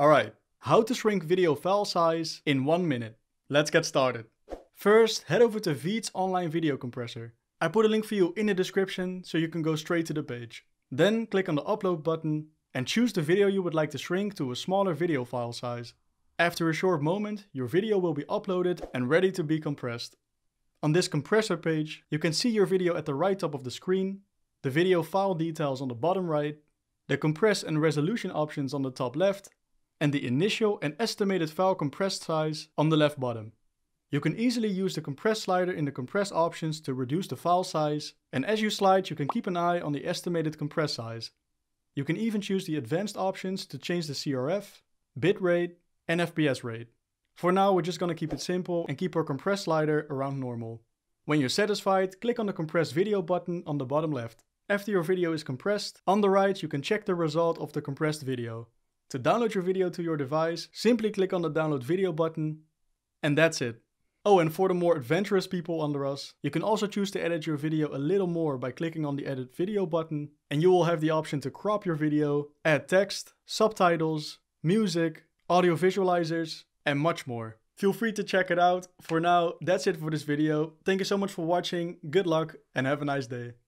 All right, how to shrink video file size in one minute. Let's get started. First, head over to Veed's online video compressor. I put a link for you in the description so you can go straight to the page. Then click on the upload button and choose the video you would like to shrink to a smaller video file size. After a short moment, your video will be uploaded and ready to be compressed. On this compressor page, you can see your video at the right top of the screen, the video file details on the bottom right, the compress and resolution options on the top left, and the initial and estimated file compressed size on the left bottom. You can easily use the compress slider in the compress options to reduce the file size, and as you slide you can keep an eye on the estimated compress size. You can even choose the advanced options to change the CRF, bitrate, and FPS rate. For now we're just gonna keep it simple and keep our compress slider around normal. When you're satisfied, click on the compress video button on the bottom left. After your video is compressed, on the right you can check the result of the compressed video. To download your video to your device, simply click on the download video button and that's it. Oh, and for the more adventurous people under us, you can also choose to edit your video a little more by clicking on the edit video button and you will have the option to crop your video, add text, subtitles, music, audio visualizers, and much more. Feel free to check it out. For now, that's it for this video. Thank you so much for watching, good luck, and have a nice day.